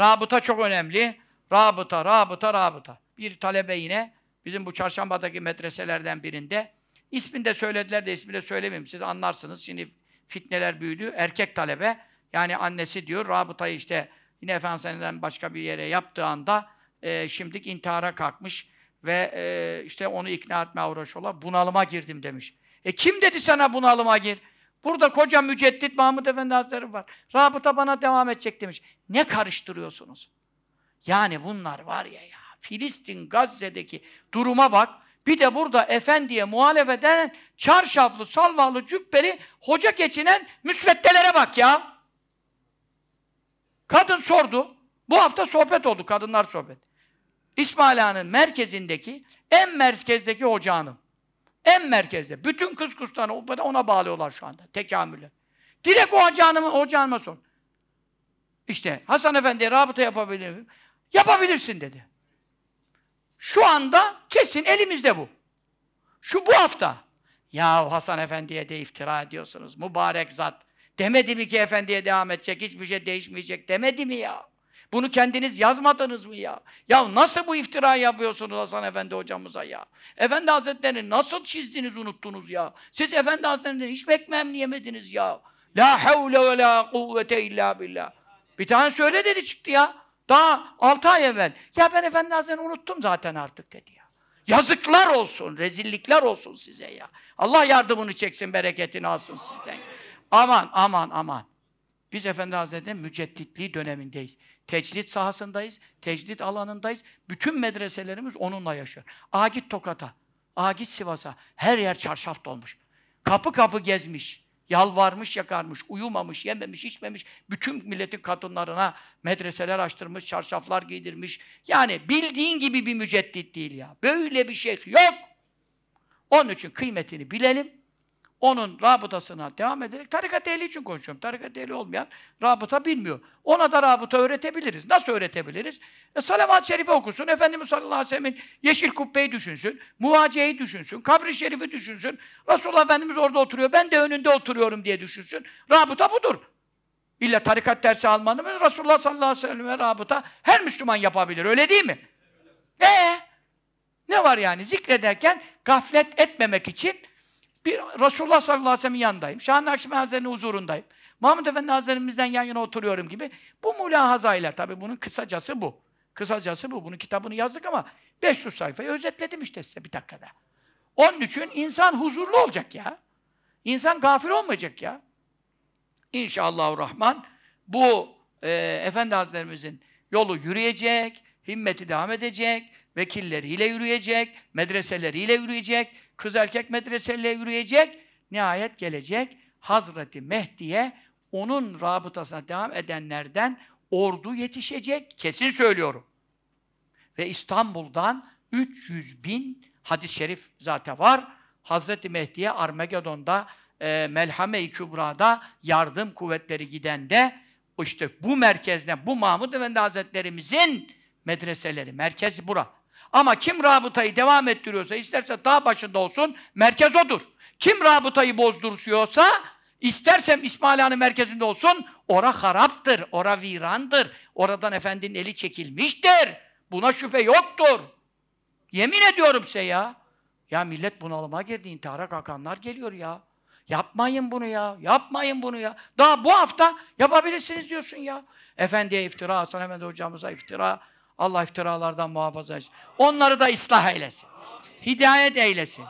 Rabıta çok önemli. Rabıta, rabıta, rabıta. Bir talebe yine bizim bu çarşambadaki medreselerden birinde ismini de söylediler de ismini de söylemeyeyim. Siz anlarsınız. Şimdi fitneler büyüdü. Erkek talebe yani annesi diyor rabıtayı işte yine efendiden başka bir yere yaptığı anda e, şimdilik intihara kalkmış ve e, işte onu ikna etmeye uğraşıyorlar. Bunalıma girdim demiş. E kim dedi sana bunalıma gir? Burada koca Müceddit Mahmud Efendi Hazretleri var. Rabıta bana devam edecek demiş. Ne karıştırıyorsunuz? Yani bunlar var ya ya. Filistin, Gazze'deki duruma bak. Bir de burada efendiye muhalefet çarşaflı, salvalı, cübbeli hoca geçinen müsveddelere bak ya. Kadın sordu. Bu hafta sohbet oldu, kadınlar sohbet. İsmail Ağa'nın merkezindeki, en merkezdeki hoca hanım. En merkezde. Bütün kız kustanı ona bağlıyorlar şu anda. Tekamüle. Direkt o hocanıma, hocanıma sor. İşte Hasan Efendi'ye rabıta yapabilir miyim? Yapabilirsin dedi. Şu anda kesin elimizde bu. Şu bu hafta. Ya Hasan Efendi'ye de iftira ediyorsunuz. Mübarek zat. Demedi mi ki efendiye devam edecek, hiçbir şey değişmeyecek demedi mi ya? Bunu kendiniz yazmadınız mı ya? Ya nasıl bu iftira yapıyorsunuz Hasan Efendi hocamıza ya? Efendi Hazretlerini nasıl çizdiniz unuttunuz ya? Siz Efendi Hazretlerinden hiç ekmeğim yemediniz ya? La havle ve la kuvvete illa billah. Bir tane söyle dedi çıktı ya. Daha altı ay evvel. Ya ben Efendi Hazretleri'ni unuttum zaten artık dedi ya. Yazıklar olsun, rezillikler olsun size ya. Allah yardımını çeksin, bereketini alsın sizden. Aman, aman, aman. Biz Efendi Hazretleri mücedditliği dönemindeyiz. Tecdit sahasındayız, tecdit alanındayız. Bütün medreselerimiz onunla yaşıyor. Agit Tokat'a, Agit Sivas'a her yer çarşaf dolmuş. Kapı kapı gezmiş, yalvarmış, yakarmış, uyumamış, yememiş, içmemiş. Bütün milletin kadınlarına medreseler açtırmış, çarşaflar giydirmiş. Yani bildiğin gibi bir müceddit değil ya. Böyle bir şey yok. Onun için kıymetini bilelim onun rabıtasına devam ederek, tarikat ehli için konuşuyorum. Tarikat ehli olmayan rabıta bilmiyor. Ona da rabıta öğretebiliriz. Nasıl öğretebiliriz? E, salavat-ı şerife okusun, Efendimiz sallallahu aleyhi ve sellemin yeşil kubbeyi düşünsün, muvaciyeyi düşünsün, kabri şerifi düşünsün, Resulullah Efendimiz orada oturuyor, ben de önünde oturuyorum diye düşünsün. Rabıta budur. İlla tarikat dersi almanı mı? Resulullah sallallahu aleyhi ve selleme rabıta her Müslüman yapabilir, öyle değil mi? Eee? Ne var yani? Zikrederken gaflet etmemek için bir Resulullah sallallahu aleyhi ve sellem'in yanındayım. Şah-ı Nakşibend Hazretleri'nin huzurundayım. Mahmud Efendi Hazretlerimizden yan yana oturuyorum gibi. Bu mülahazayla tabi bunun kısacası bu. Kısacası bu. Bunun kitabını yazdık ama 500 sayfayı özetledim işte size bir dakikada. Onun için insan huzurlu olacak ya. İnsan gafil olmayacak ya. İnşallah Rahman bu e, Efendi Hazretlerimizin yolu yürüyecek, himmeti devam edecek, vekilleriyle yürüyecek, medreseleriyle yürüyecek, kız erkek medreseleriyle yürüyecek. Nihayet gelecek Hazreti Mehdi'ye onun rabıtasına devam edenlerden ordu yetişecek. Kesin söylüyorum. Ve İstanbul'dan 300 bin hadis-i şerif zaten var. Hazreti Mehdi'ye Armagedon'da e, Melhame-i Kübra'da yardım kuvvetleri giden de işte bu merkezden, bu Mahmud Efendi Hazretlerimizin medreseleri, merkezi burası. Ama kim rabıtayı devam ettiriyorsa, isterse dağ başında olsun, merkez odur. Kim rabıtayı bozdursuyorsa, istersem İsmail Han'ın merkezinde olsun, ora haraptır, ora virandır. Oradan efendinin eli çekilmiştir. Buna şüphe yoktur. Yemin ediyorum size ya. Ya millet bunalıma girdi, intihara kalkanlar geliyor ya. Yapmayın bunu ya, yapmayın bunu ya. Daha bu hafta yapabilirsiniz diyorsun ya. Efendiye iftira, Hasan Efendi hocamıza iftira, Allah iftiralardan muhafaza etsin. Onları da ıslah eylesin. Hidayet eylesin.